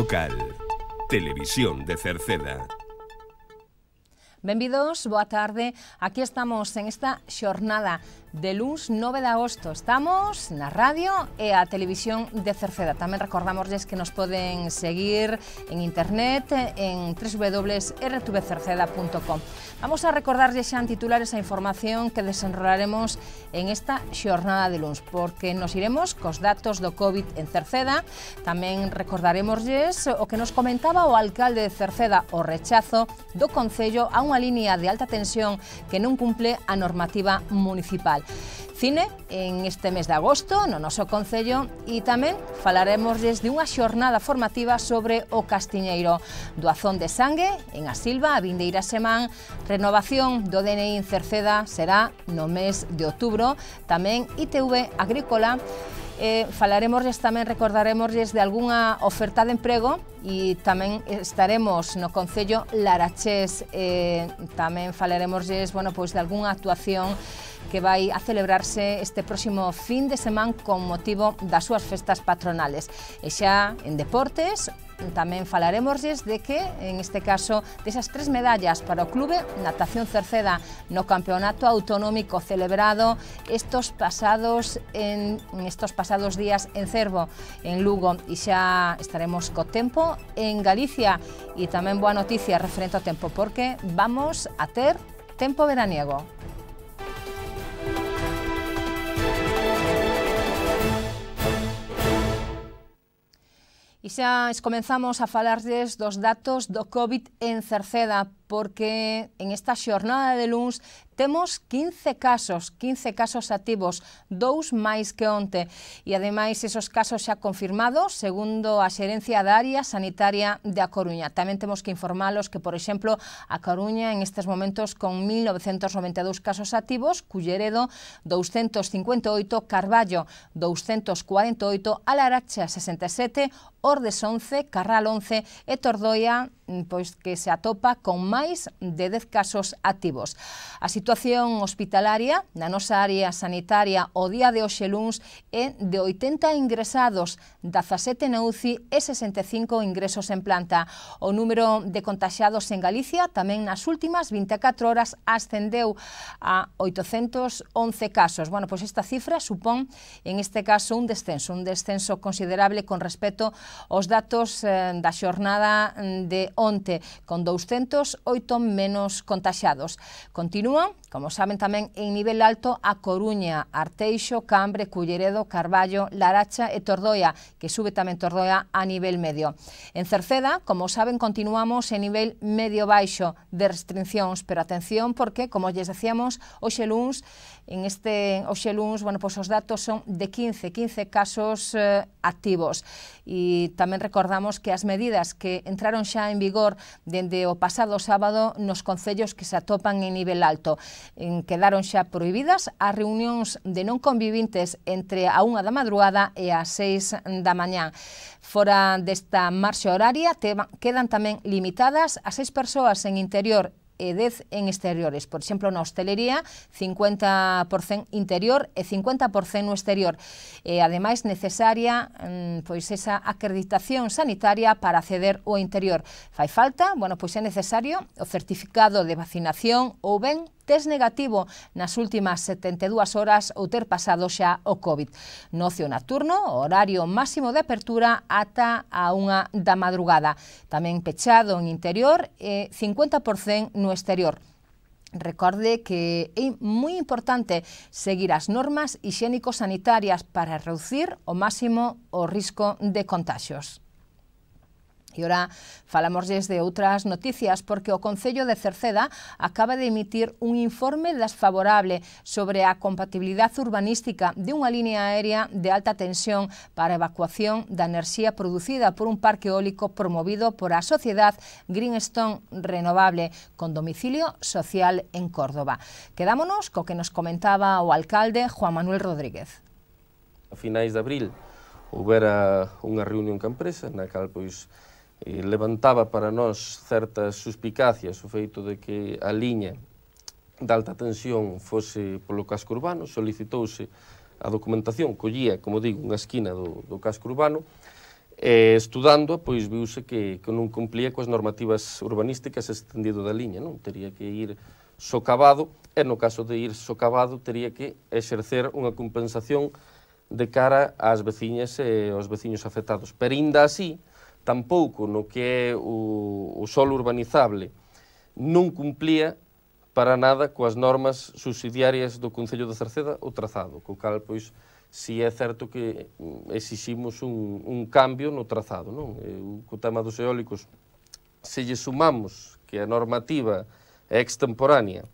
local. Televisión de Cerceda. Benvidos, boa tarde. Aquí estamos en esta xornada de luns 9 de agosto. Estamos na radio e a televisión de Cerceda. Tamén recordamosles que nos poden seguir en internet en www.rtvcerceda.com. Vamos a recordarlle xa en titulares a información que desenrolaremos en esta xornada de luns, porque nos iremos cos datos do COVID en Cerceda. Tamén recordaremosles o que nos comentaba o alcalde de Cerceda, o rechazo do Concello a un unha línea de alta tensión que non cumple a normativa municipal. Cine en este mes de agosto no noso Concello e tamén falaremos desde unha xornada formativa sobre o Castiñeiro do Azón de Sangue en a Silva a vindeira semán. Renovación do DNI en Cerceda será no mes de outubro. Tamén ITV Agrícola eh, e tamén, recordaremos de algunha oferta de emprego e tamén estaremos no Concello Larachés, eh, tamén falaremosles bueno, pois de algunha actuación que vai a celebrarse este próximo fin de semana con motivo das súas festas patronales. E xa en deportes, Tamén falaremos de que, en este caso, desas tres medallas para o clube, Natación Cerceda no Campeonato Autonómico celebrado estos pasados en estos pasados días en Cervo, en Lugo, e xa estaremos co tempo en Galicia e tamén boa noticia referente ao tempo, porque vamos a ter tempo veraniego. E xa comenzamos a falarlles dos datos do COVID en Cerceda, porque en esta xornada de luns temos 15 casos, 15 casos activos, dous máis que onte. E ademais esos casos xa confirmados, segundo a xerencia da área sanitaria de A Coruña. Tamén temos que informalos que, por exemplo, A Coruña en estes momentos con 1.992 casos activos, Culleredo 258, Carballo 248, Alaracha 67, Ordes 11, Carral 11 e Tordoia mm, pois que se atopa con máis máis de 10 casos activos. A situación hospitalaria na nosa área sanitaria o día de hoxe luns é de 80 ingresados, 17 na UCI e 65 ingresos en planta. O número de contaxados en Galicia tamén nas últimas 24 horas ascendeu a 811 casos. Bueno, pois esta cifra supón en este caso un descenso, un descenso considerable con respecto aos datos eh, da xornada mm, de onte, con menos contaxados. Continúan, como saben tamén, en nivel alto a Coruña, Arteixo, Cambre, Culleredo, Carballo, Laracha e Tordoia, que sube tamén Tordoia a nivel medio. En Cerceda, como saben, continuamos en nivel medio-baixo de restriccións, pero atención porque, como lles decíamos, hoxe luns En este hoxe luns, bueno, pois os datos son de 15, 15 casos eh, activos. E tamén recordamos que as medidas que entraron xa en vigor dende o pasado sábado nos concellos que se atopan en nivel alto. En, quedaron xa prohibidas as reunións de non convivintes entre a unha da madrugada e as seis da mañá. Fora desta marxa horaria, te, quedan tamén limitadas as seis persoas en interior e 10 en exteriores. Por exemplo, na hostelería, 50% interior e 50% no exterior. E, ademais, necesaria mm, pois esa acreditación sanitaria para acceder ao interior. Fai falta, bueno, pois é necesario o certificado de vacinación ou ben test negativo nas últimas 72 horas ou ter pasado xa o COVID. Nocio nocturno, horario máximo de apertura ata a unha da madrugada. Tamén pechado en interior e 50% no exterior. Recorde que é moi importante seguir as normas higiénico-sanitarias para reducir o máximo o risco de contagios. E ora falamosles de outras noticias porque o Concello de Cerceda acaba de emitir un informe desfavorable sobre a compatibilidade urbanística de unha línea aérea de alta tensión para evacuación da enerxía producida por un parque eólico promovido por a sociedade Greenstone Renovable con domicilio social en Córdoba. Quedámonos co que nos comentaba o alcalde Juan Manuel Rodríguez. A finais de abril houbera unha reunión a empresa na cal pois eh, levantaba para nós certas suspicacias o feito de que a liña de alta tensión fose polo casco urbano, solicitouse a documentación, collía, como digo, unha esquina do, do casco urbano, e estudando, pois viuse que, que non cumplía coas normativas urbanísticas extendido da liña, non? Tería que ir socavado, e no caso de ir socavado, tería que exercer unha compensación de cara ás veciñas e aos veciños afectados. Pero ainda así, tampouco no que é o, o solo urbanizable non cumplía para nada coas normas subsidiarias do Concello de Cerceda o trazado, co cal, pois, si é certo que exiximos un, un cambio no trazado. Non? Eu, co tema dos eólicos, se lle sumamos que a normativa é extemporánea,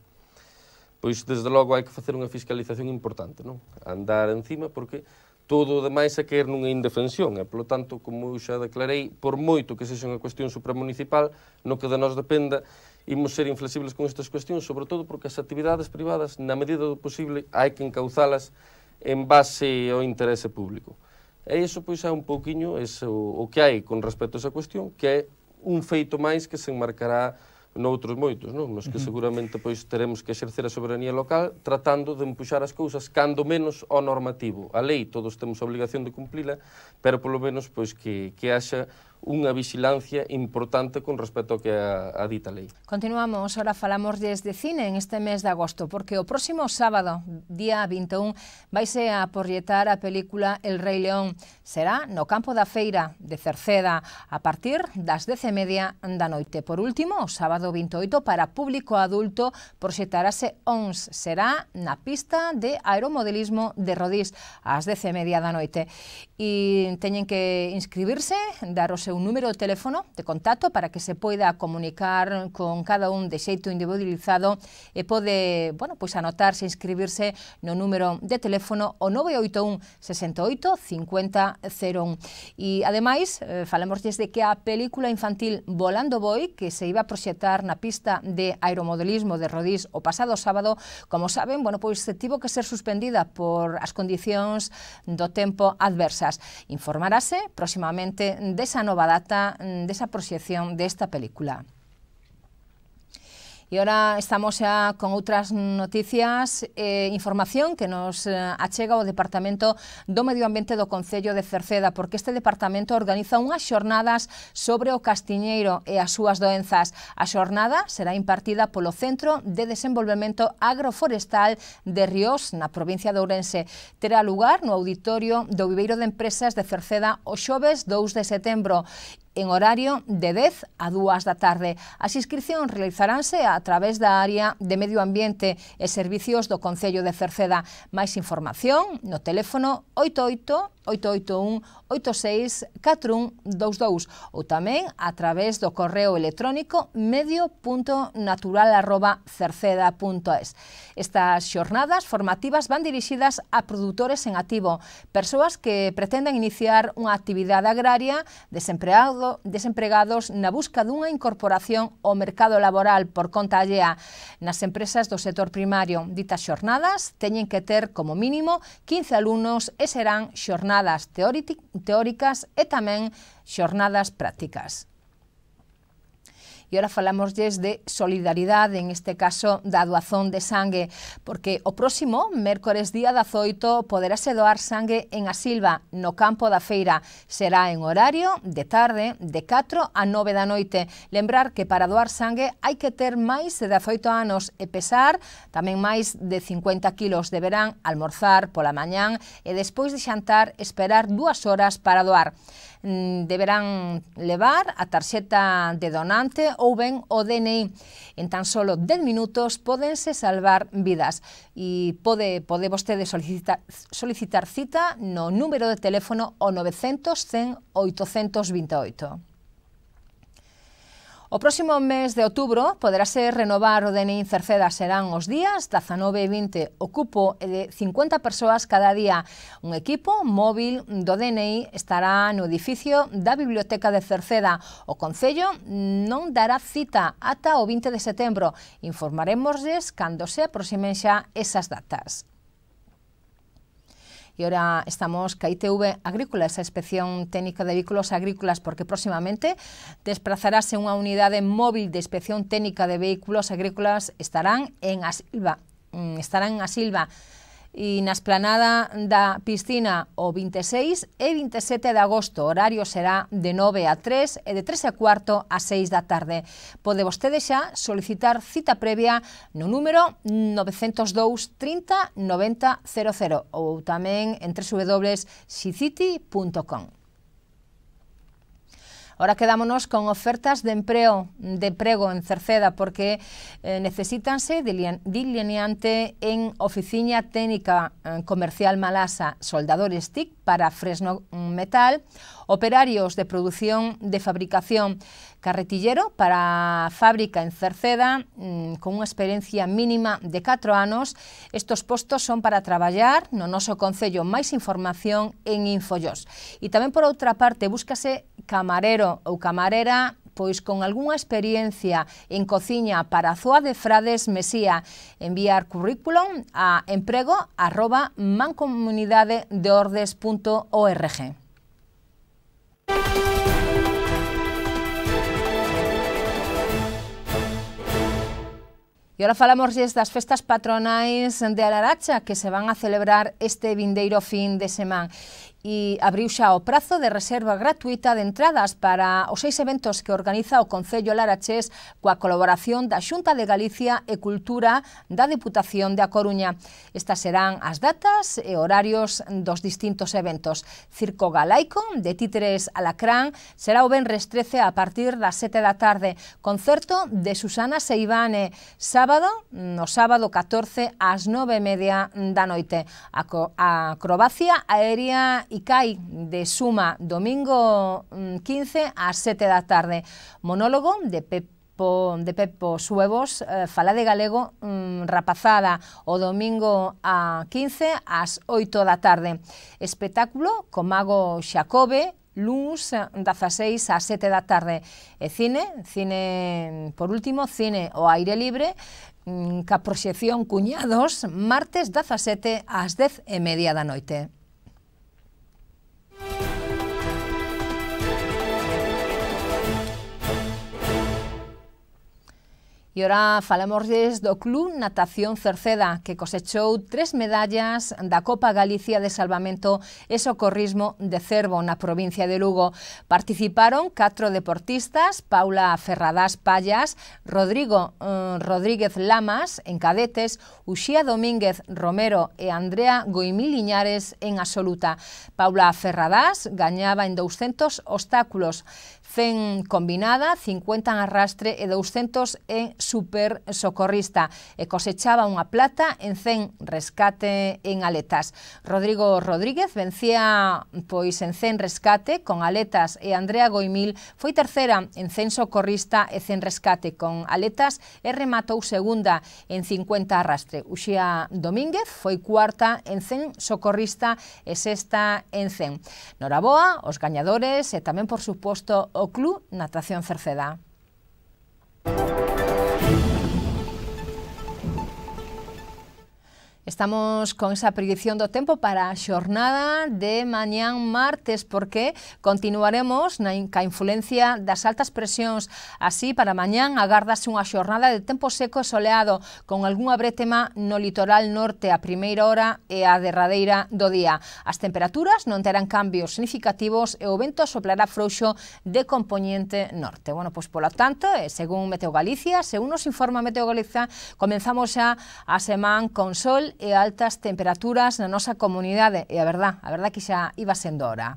pois desde logo hai que facer unha fiscalización importante, non? Andar encima porque todo o demais a caer nunha indefensión e, polo tanto, como eu xa declarei, por moito que sexa unha cuestión supramunicipal, no que de nós dependa, imos ser inflexibles con estas cuestións, sobre todo porque as actividades privadas, na medida do posible, hai que encauzalas en base ao interese público. E iso, pois, é un pouquiño eso, o que hai con respecto a esa cuestión, que é un feito máis que se enmarcará noutros moitos, non? Nos que seguramente pois teremos que exercer a soberanía local tratando de empuxar as cousas cando menos ao normativo. A lei todos temos a obligación de cumplila, pero polo menos pois que que haxa unha vixilancia importante con respecto ao que a, a dita lei. Continuamos, ahora falamos desde cine en este mes de agosto, porque o próximo sábado, día 21, vaise a porrietar a película El Rei León. Será no campo da feira de Cerceda a partir das 10:30 da noite. Por último, o sábado 28 para público adulto proxetarase ONS. Será na pista de aeromodelismo de Rodís ás 10:30 da noite. E teñen que inscribirse, dar o seu un número de teléfono de contacto para que se poida comunicar con cada un de xeito individualizado e pode, bueno, pois anotarse, inscribirse no número de teléfono o 981 68 50 01. E ademais, eh, falemosles de que a película infantil Volando Boy, que se iba a proxectar na pista de aeromodelismo de Rodís o pasado sábado, como saben, bueno, pois tivo que ser suspendida por as condicións do tempo adversas. Informarase próximamente desa nova data mm, desa proxección desta película. E ora estamos xa con outras noticias e eh, información que nos eh, achega o Departamento do Medio Ambiente do Concello de Cerceda, porque este departamento organiza unhas xornadas sobre o castiñeiro e as súas doenzas. A xornada será impartida polo Centro de Desenvolvemento Agroforestal de Ríos, na provincia de Ourense. Terá lugar no auditorio do Viveiro de Empresas de Cerceda o xoves 2 de setembro en horario de 10 a 2 da tarde. As inscripcións realizaranse a través da área de Medio Ambiente e Servicios do Concello de Cerceda. Máis información no teléfono 88 881-86-4122 ou tamén a través do correo electrónico medio.natural.cerceda.es. Estas xornadas formativas van dirixidas a produtores en activo, persoas que pretenden iniciar unha actividade agraria desempregado, desempregados na busca dunha incorporación ao mercado laboral por conta allea nas empresas do sector primario. Ditas xornadas teñen que ter como mínimo 15 alumnos e serán xornadas xornadas teóricas e tamén xornadas prácticas e ora falámoslles de solidaridade, en este caso da doazón de sangue, porque o próximo mércores día 18 poderase doar sangue en a Silva, no campo da feira. Será en horario de tarde de 4 a 9 da noite. Lembrar que para doar sangue hai que ter máis de 18 anos e pesar tamén máis de 50 kilos. Deberán almorzar pola mañán e despois de xantar esperar dúas horas para doar. Mm, deberán levar a tarxeta de donante ou ben o DNI. En tan solo 10 minutos podense salvar vidas e pode, pode vostede solicitar, solicitar cita no número de teléfono o 900 100 828. O próximo mes de outubro poderá ser renovar o DNI en Cerceda serán os días 19 e 20 o cupo de 50 persoas cada día. Un equipo móvil do DNI estará no edificio da Biblioteca de Cerceda. O Concello non dará cita ata o 20 de setembro. Informaremosles cando se aproximen xa esas datas e ora estamos ca ITV Agrícola, esa inspección técnica de vehículos agrícolas, porque próximamente desplazarase unha unidade móvil de inspección técnica de vehículos agrícolas estarán en a Silva, mm, estarán en a Silva, e na esplanada da piscina o 26 e 27 de agosto. O horario será de 9 a 3 e de 3 a cuarto a 6 da tarde. Pode vostede xa solicitar cita previa no número 902 30 90 00 ou tamén en www.sicity.com. Ahora quedámonos con ofertas de empleo de prego en Cerceda porque eh, necesitanse delineante en oficina técnica eh, comercial Malasa, soldadores TIC para Fresno Metal, operarios de producción de fabricación carretillero para fábrica en Cerceda mmm, con unha experiencia mínima de 4 anos. Estos postos son para traballar no noso concello máis información en Infollos. E tamén por outra parte búscase camarero camarero ou camarera pois con algunha experiencia en cociña para a Zoa de Frades Mesía. Enviar currículum a emprego arroba mancomunidadedeordes.org. E ora falamos das festas patronais de Alaracha que se van a celebrar este vindeiro fin de semana e abriu xa o prazo de reserva gratuita de entradas para os seis eventos que organiza o Concello Larachés coa colaboración da Xunta de Galicia e Cultura da Deputación de A Coruña. Estas serán as datas e horarios dos distintos eventos. Circo Galaico, de Títeres Alacrán, será o Benres 13 a partir das 7 da tarde. Concerto de Susana Seivane, sábado, no sábado 14 ás nove e media da noite. Acrobacia aérea Icai de Suma, domingo 15 ás 7 da tarde. Monólogo de Pepe de Pepo Suevos, eh, Fala de Galego mmm, Rapazada, o domingo a 15 ás 8 da tarde. Espectáculo Comago Mago Xacobe, luns daza 16 ás 7 da tarde. E cine, cine, por último, cine o aire libre, mmm, ca proxección Cuñados, martes 17 ás 10 e media da noite. E ora falamos do Club Natación Cerceda, que cosechou tres medallas da Copa Galicia de Salvamento e Socorrismo de Cervo na provincia de Lugo. Participaron catro deportistas, Paula Ferradas Pallas, Rodrigo eh, Rodríguez Lamas en cadetes, Uxía Domínguez Romero e Andrea Goimí Liñares en absoluta. Paula Ferradas gañaba en 200 obstáculos, 100 combinada, 50 en arrastre e 200 en super socorrista e cosechaba unha plata en 100 rescate en aletas. Rodrigo Rodríguez vencía pois en 100 rescate con aletas e Andrea Goimil foi terceira en 100 socorrista e 100 rescate con aletas e rematou segunda en 50 arrastre. Uxía Domínguez foi cuarta en 100 socorrista e sexta en 100. Noraboa, os gañadores e tamén, por suposto, o Club Natación Cerceda. Thank you. Estamos con esa proyección do tempo para a xornada de mañán martes, porque continuaremos na ca influencia das altas presións. Así, para mañán agárdase unha xornada de tempo seco e soleado, con algún abretema no litoral norte a primeira hora e a derradeira do día. As temperaturas non terán cambios significativos e o vento soplará frouxo de componente norte. Bueno, pois polo tanto, eh, según Meteo Galicia, según nos informa Meteo Galicia, comenzamos xa a semán con sol e altas temperaturas na nosa comunidade, e a verdad, a verdad que xa iba sendo hora.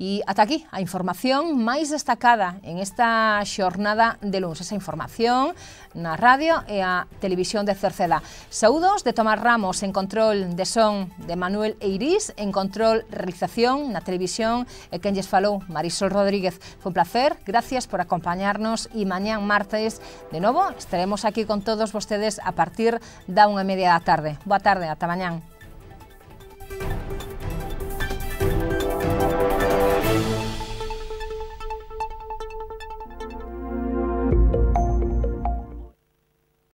E ata aquí a información máis destacada en esta xornada de luns. Esa información na radio e a televisión de Cerceda. Saúdos de Tomás Ramos en control de son de Manuel Eirís, en control realización na televisión e quen lles falou Marisol Rodríguez. Foi un placer, gracias por acompañarnos e mañán martes de novo estaremos aquí con todos vostedes a partir da unha media da tarde. Boa tarde, ata mañán.